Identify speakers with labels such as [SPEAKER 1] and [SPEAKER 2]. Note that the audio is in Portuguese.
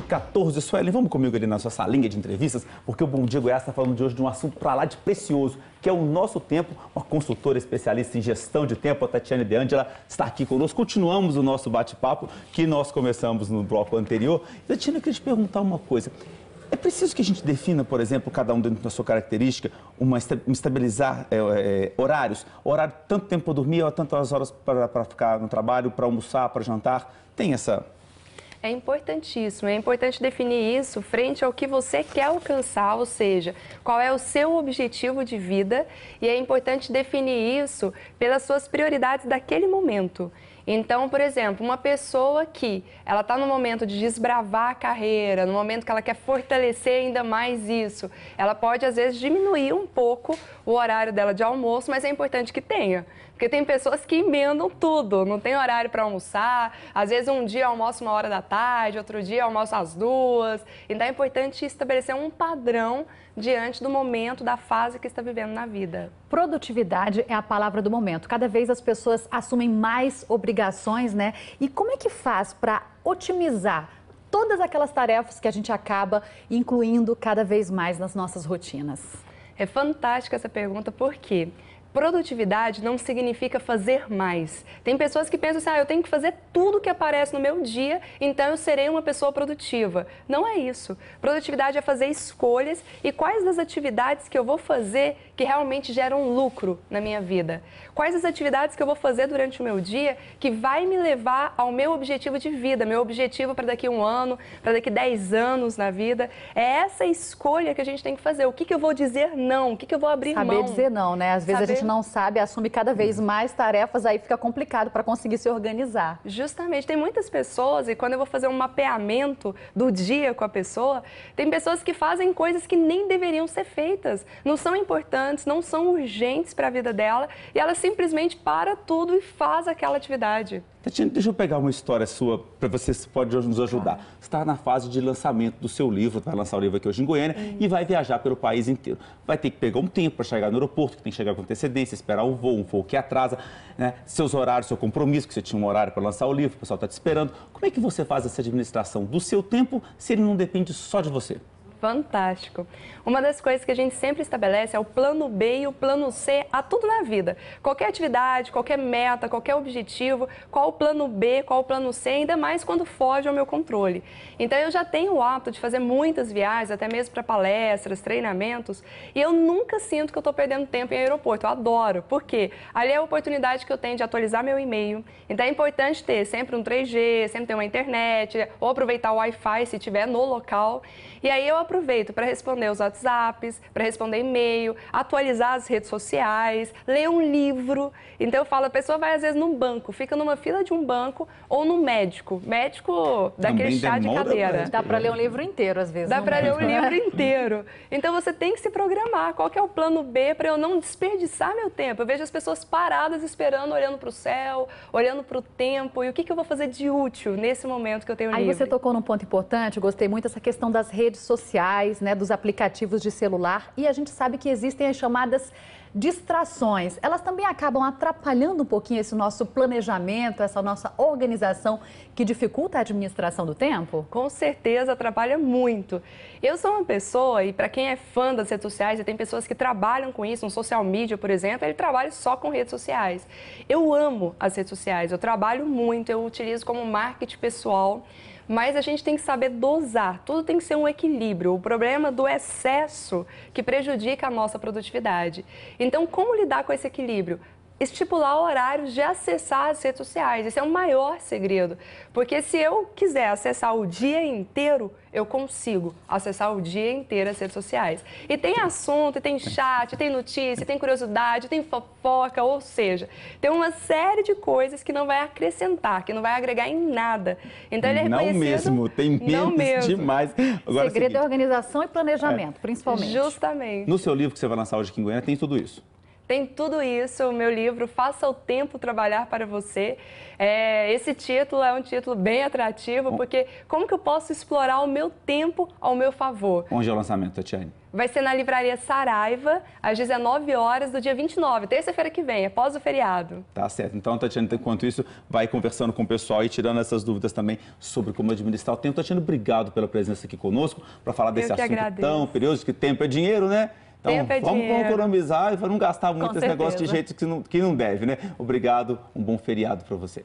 [SPEAKER 1] 14 Suelen, vamos comigo ali na nossa salinha de entrevistas, porque o Bom Dia Goiás está falando de hoje de um assunto para lá de precioso, que é o nosso tempo. Uma consultora especialista em gestão de tempo, a Tatiane De Angela, está aqui conosco. Continuamos o nosso bate-papo que nós começamos no bloco anterior. Tatiana, eu queria te perguntar uma coisa. É preciso que a gente defina, por exemplo, cada um dentro da sua característica, uma, estabilizar é, é, horários. Horário, tanto tempo para dormir, ou tantas horas para ficar no trabalho, para almoçar, para jantar. Tem essa
[SPEAKER 2] é importantíssimo, é importante definir isso frente ao que você quer alcançar, ou seja, qual é o seu objetivo de vida, e é importante definir isso pelas suas prioridades daquele momento. Então, por exemplo, uma pessoa que ela está no momento de desbravar a carreira, no momento que ela quer fortalecer ainda mais isso, ela pode às vezes diminuir um pouco o horário dela de almoço, mas é importante que tenha. Porque tem pessoas que emendam tudo, não tem horário para almoçar. Às vezes um dia almoça uma hora da tarde, outro dia almoça às duas. Então é importante estabelecer um padrão diante do momento, da
[SPEAKER 3] fase que está vivendo na vida. Produtividade é a palavra do momento. Cada vez as pessoas assumem mais obrigações, né? E como é que faz para otimizar todas aquelas tarefas que a gente acaba incluindo cada vez mais nas nossas rotinas? É fantástica essa pergunta, por quê? Porque produtividade não significa fazer mais.
[SPEAKER 2] Tem pessoas que pensam assim, ah, eu tenho que fazer tudo que aparece no meu dia, então eu serei uma pessoa produtiva. Não é isso. Produtividade é fazer escolhas e quais das atividades que eu vou fazer que realmente geram lucro na minha vida? Quais as atividades que eu vou fazer durante o meu dia que vai me levar ao meu objetivo de vida, meu objetivo para daqui um ano, para daqui dez anos na vida? É essa escolha que a gente tem que fazer. O que, que eu vou dizer não?
[SPEAKER 3] O que, que eu vou abrir Saber mão? Saber dizer não, né? Às vezes Saber... a gente não sabe, assume cada vez mais tarefas, aí fica complicado para conseguir se organizar.
[SPEAKER 2] Justamente. Tem muitas pessoas, e quando eu vou fazer um mapeamento do dia com a pessoa, tem pessoas que fazem coisas que nem deveriam ser feitas, não são importantes importantes, não são urgentes para a vida dela e ela simplesmente para tudo e faz aquela atividade.
[SPEAKER 1] Tatiana, deixa eu pegar uma história sua para você pode nos ajudar. Você está na fase de lançamento do seu livro, vai lançar o livro aqui hoje em Goiânia e vai viajar pelo país inteiro. Vai ter que pegar um tempo para chegar no aeroporto, que tem que chegar com antecedência, esperar um voo, um voo que atrasa, né? seus horários, seu compromisso, que você tinha um horário para lançar o livro, o pessoal está te esperando. Como é que você faz essa administração do seu tempo se ele não depende só de você?
[SPEAKER 2] Fantástico. Uma das coisas que a gente sempre estabelece é o plano B e o plano C a tudo na vida. Qualquer atividade, qualquer meta, qualquer objetivo, qual o plano B, qual o plano C, ainda mais quando foge ao meu controle. Então eu já tenho o hábito de fazer muitas viagens, até mesmo para palestras, treinamentos, e eu nunca sinto que eu estou perdendo tempo em aeroporto. Eu adoro, porque ali é a oportunidade que eu tenho de atualizar meu e-mail. Então é importante ter sempre um 3G, sempre ter uma internet, ou aproveitar o Wi-Fi se tiver no local. E aí eu aproveito para responder os WhatsApps, para responder e-mail, atualizar as redes sociais, ler um livro. Então eu falo, a pessoa vai às vezes num banco, fica numa fila de um banco ou no médico. Médico daquele Também chá de cadeira. Dá para ler um livro inteiro às vezes. Dá né? para ler um é. livro inteiro. Então você tem que se programar. Qual é o plano B para eu não desperdiçar meu tempo? Eu vejo as pessoas paradas esperando, olhando para o céu, olhando para o tempo. E o que, que eu vou fazer de útil nesse momento que eu tenho Aí livre? Aí você
[SPEAKER 3] tocou num ponto importante, gostei muito, essa questão das redes sociais sociais, né, dos aplicativos de celular e a gente sabe que existem as chamadas distrações. Elas também acabam atrapalhando um pouquinho esse nosso planejamento, essa nossa organização que dificulta a administração do tempo? Com certeza atrapalha muito. Eu sou uma pessoa e para quem é fã das redes sociais, e tem pessoas que
[SPEAKER 2] trabalham com isso, um social media, por exemplo, ele trabalha só com redes sociais. Eu amo as redes sociais, eu trabalho muito, eu utilizo como marketing pessoal mas a gente tem que saber dosar. Tudo tem que ser um equilíbrio. O problema do excesso que prejudica a nossa produtividade. Então, como lidar com esse equilíbrio? estipular horários de acessar as redes sociais. Esse é o maior segredo, porque se eu quiser acessar o dia inteiro, eu consigo acessar o dia inteiro as redes sociais. E tem assunto, tem chat, tem notícia, tem curiosidade, tem fofoca, ou seja, tem uma série de coisas que não vai acrescentar, que não vai agregar em nada. Então ele é Não mesmo,
[SPEAKER 1] tem não menos demais. Agora, é segredo é, é
[SPEAKER 2] organização e planejamento, é, principalmente. Justamente. No
[SPEAKER 1] seu livro que você vai lançar hoje aqui em Goiânia tem tudo isso.
[SPEAKER 2] Tem tudo isso, o meu livro Faça o Tempo Trabalhar para Você. É, esse título é um título bem atrativo, porque como que eu posso explorar o meu tempo ao meu favor?
[SPEAKER 1] Onde é o lançamento, Tatiane?
[SPEAKER 2] Vai ser na Livraria Saraiva, às 19 horas do dia 29, terça-feira que vem, após o feriado.
[SPEAKER 1] Tá certo. Então, Tatiana, enquanto isso, vai conversando com o pessoal e tirando essas dúvidas também sobre como administrar o tempo. Tatiana, obrigado pela presença aqui conosco para falar desse assunto agradeço. tão perigoso, que tempo é dinheiro, né? Então, vamos, economizar e vamos gastar muito Com esse certeza. negócio de jeito que não, que não deve, né? Obrigado, um bom feriado para você.